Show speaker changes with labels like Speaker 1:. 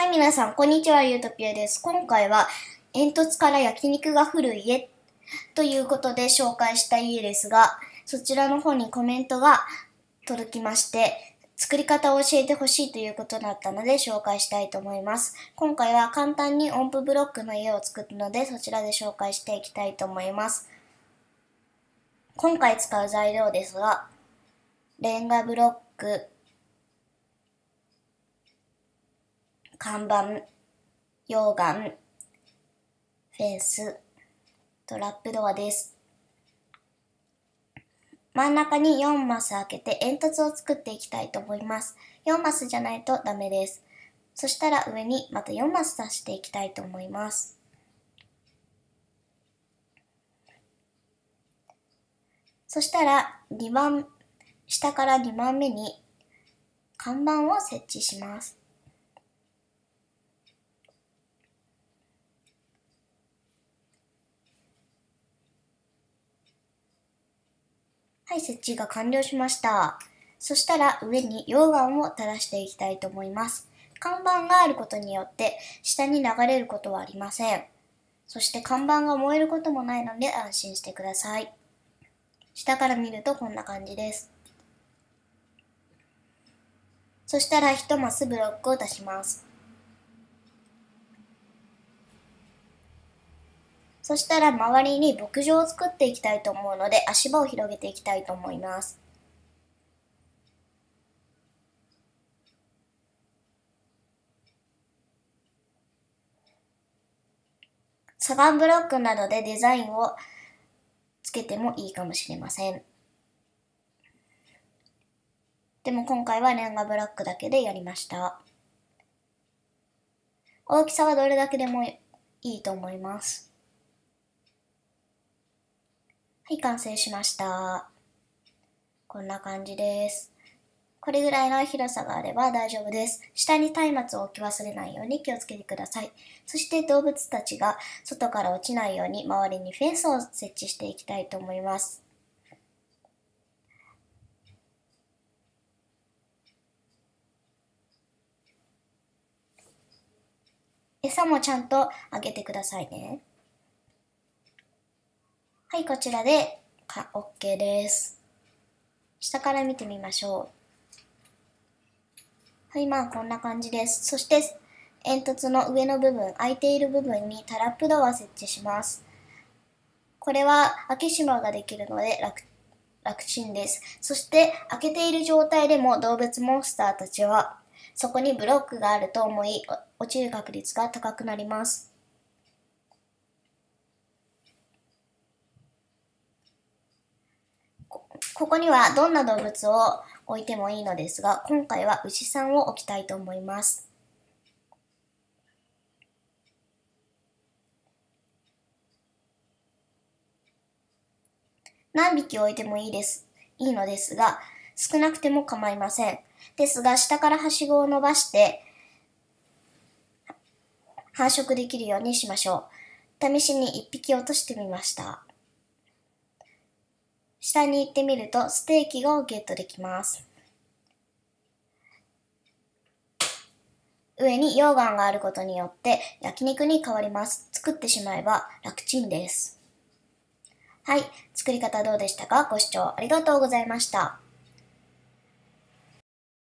Speaker 1: はい、皆さん、こんにちは、ゆうとぴえです。今回は、煙突から焼肉が降る家ということで紹介した家ですが、そちらの方にコメントが届きまして、作り方を教えてほしいということだったので紹介したいと思います。今回は簡単に音符ブロックの家を作ったので、そちらで紹介していきたいと思います。今回使う材料ですが、レンガブロック、看板、溶岩、フェンス、トラップドアです。真ん中に4マス開けて煙突を作っていきたいと思います。4マスじゃないとダメです。そしたら上にまた4マス足していきたいと思います。そしたら2番、下から2番目に看板を設置します。はい、設置が完了しました。そしたら上に溶岩を垂らしていきたいと思います。看板があることによって下に流れることはありません。そして看板が燃えることもないので安心してください。下から見るとこんな感じです。そしたら1マスブロックを出します。そしたら周りに牧場を作っていきたいと思うので足場を広げていきたいと思います。サガンブロックなどでデザインをつけてもいいかもしれません。でも今回はレンガブロックだけでやりました。大きさはどれだけでもいいと思います。はい、完成しました。こんな感じです。これぐらいの広さがあれば大丈夫です。下に松明を置き忘れないように気をつけてください。そして動物たちが外から落ちないように周りにフェンスを設置していきたいと思います。餌もちゃんとあげてくださいね。はい、こちらでか OK です。下から見てみましょう。はい、まあこんな感じです。そして、煙突の上の部分、空いている部分にタラップドアを設置します。これは開け閉まができるので楽、楽ちんです。そして開けている状態でも動物モンスターたちはそこにブロックがあると思い落ちる確率が高くなります。ここにはどんな動物を置いてもいいのですが、今回は牛さんを置きたいと思います。何匹置いてもいいです、いいのですが、少なくても構いません。ですが、下からはしごを伸ばして、繁殖できるようにしましょう。試しに1匹落としてみました。下に行ってみるとステーキをゲットできます。上に溶岩があることによって焼肉に変わります。作ってしまえば楽ちんです。はい、作り方どうでしたかご視聴ありがとうございました。